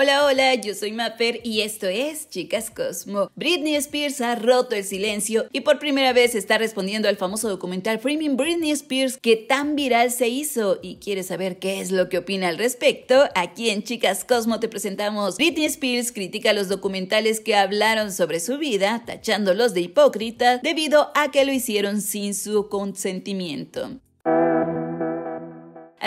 Hola, hola, yo soy Mapper y esto es Chicas Cosmo. Britney Spears ha roto el silencio y por primera vez está respondiendo al famoso documental Framing Britney Spears que tan viral se hizo y quiere saber qué es lo que opina al respecto. Aquí en Chicas Cosmo te presentamos Britney Spears critica los documentales que hablaron sobre su vida, tachándolos de hipócrita debido a que lo hicieron sin su consentimiento.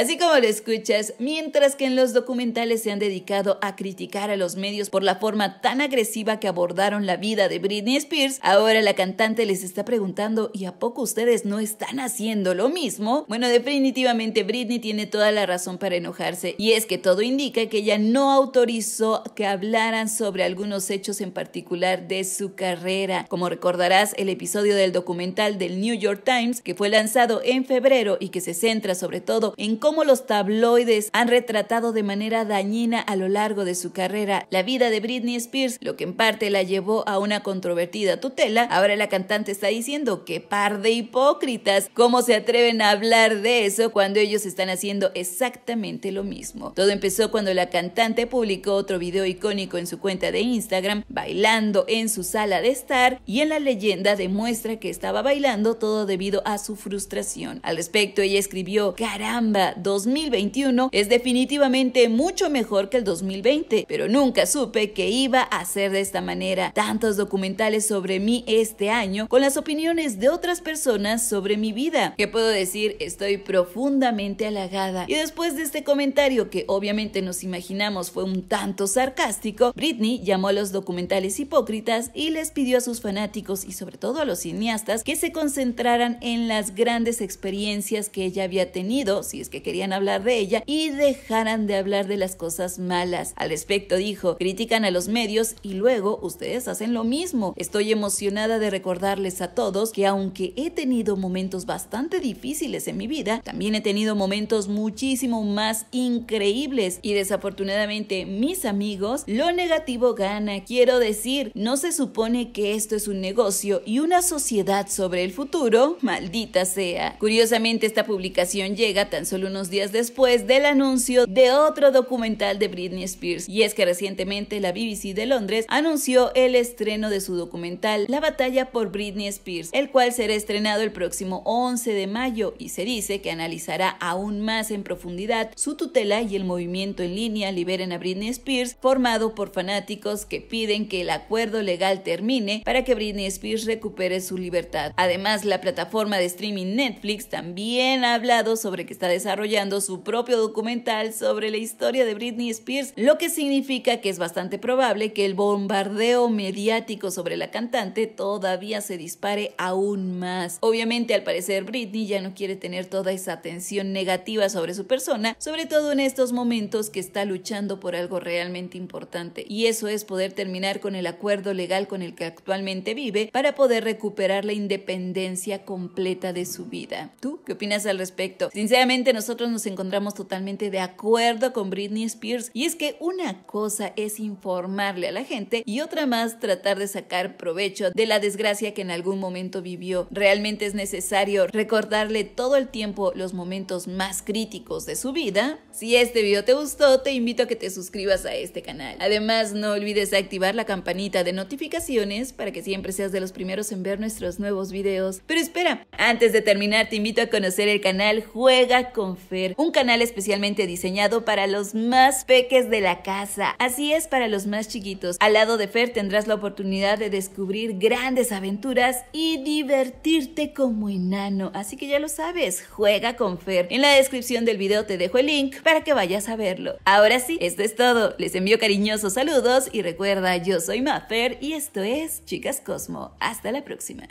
Así como lo escuchas, mientras que en los documentales se han dedicado a criticar a los medios por la forma tan agresiva que abordaron la vida de Britney Spears, ahora la cantante les está preguntando ¿y a poco ustedes no están haciendo lo mismo? Bueno, definitivamente Britney tiene toda la razón para enojarse y es que todo indica que ella no autorizó que hablaran sobre algunos hechos en particular de su carrera. Como recordarás, el episodio del documental del New York Times que fue lanzado en febrero y que se centra sobre todo en cómo como los tabloides han retratado de manera dañina a lo largo de su carrera la vida de Britney Spears, lo que en parte la llevó a una controvertida tutela, ahora la cantante está diciendo que par de hipócritas, ¿cómo se atreven a hablar de eso cuando ellos están haciendo exactamente lo mismo? Todo empezó cuando la cantante publicó otro video icónico en su cuenta de Instagram, bailando en su sala de estar, y en la leyenda demuestra que estaba bailando todo debido a su frustración. Al respecto, ella escribió, caramba, 2021 es definitivamente mucho mejor que el 2020, pero nunca supe que iba a ser de esta manera. Tantos documentales sobre mí este año con las opiniones de otras personas sobre mi vida. Que puedo decir, estoy profundamente halagada. Y después de este comentario que obviamente nos imaginamos fue un tanto sarcástico, Britney llamó a los documentales hipócritas y les pidió a sus fanáticos y sobre todo a los cineastas que se concentraran en las grandes experiencias que ella había tenido, si es que querían hablar de ella y dejaran de hablar de las cosas malas. Al respecto dijo, critican a los medios y luego ustedes hacen lo mismo. Estoy emocionada de recordarles a todos que aunque he tenido momentos bastante difíciles en mi vida, también he tenido momentos muchísimo más increíbles y desafortunadamente mis amigos, lo negativo gana. Quiero decir, no se supone que esto es un negocio y una sociedad sobre el futuro, maldita sea. Curiosamente esta publicación llega tan solo unos días después del anuncio de otro documental de Britney Spears. Y es que recientemente la BBC de Londres anunció el estreno de su documental La batalla por Britney Spears, el cual será estrenado el próximo 11 de mayo y se dice que analizará aún más en profundidad su tutela y el movimiento en línea Liberen a Britney Spears formado por fanáticos que piden que el acuerdo legal termine para que Britney Spears recupere su libertad. Además, la plataforma de streaming Netflix también ha hablado sobre que está desarrollando su propio documental sobre la historia de Britney Spears, lo que significa que es bastante probable que el bombardeo mediático sobre la cantante todavía se dispare aún más. Obviamente, al parecer, Britney ya no quiere tener toda esa atención negativa sobre su persona, sobre todo en estos momentos que está luchando por algo realmente importante, y eso es poder terminar con el acuerdo legal con el que actualmente vive para poder recuperar la independencia completa de su vida. ¿Tú qué opinas al respecto? Sinceramente, nosotros nosotros nos encontramos totalmente de acuerdo con Britney Spears. Y es que una cosa es informarle a la gente y otra más tratar de sacar provecho de la desgracia que en algún momento vivió. Realmente es necesario recordarle todo el tiempo los momentos más críticos de su vida. Si este video te gustó, te invito a que te suscribas a este canal. Además, no olvides activar la campanita de notificaciones para que siempre seas de los primeros en ver nuestros nuevos videos. Pero espera, antes de terminar, te invito a conocer el canal Juega con Fer, un canal especialmente diseñado para los más peques de la casa. Así es para los más chiquitos. Al lado de Fer tendrás la oportunidad de descubrir grandes aventuras y divertirte como enano. Así que ya lo sabes, juega con Fer. En la descripción del video te dejo el link para que vayas a verlo. Ahora sí, esto es todo. Les envío cariñosos saludos y recuerda, yo soy Mafer y esto es Chicas Cosmo. Hasta la próxima.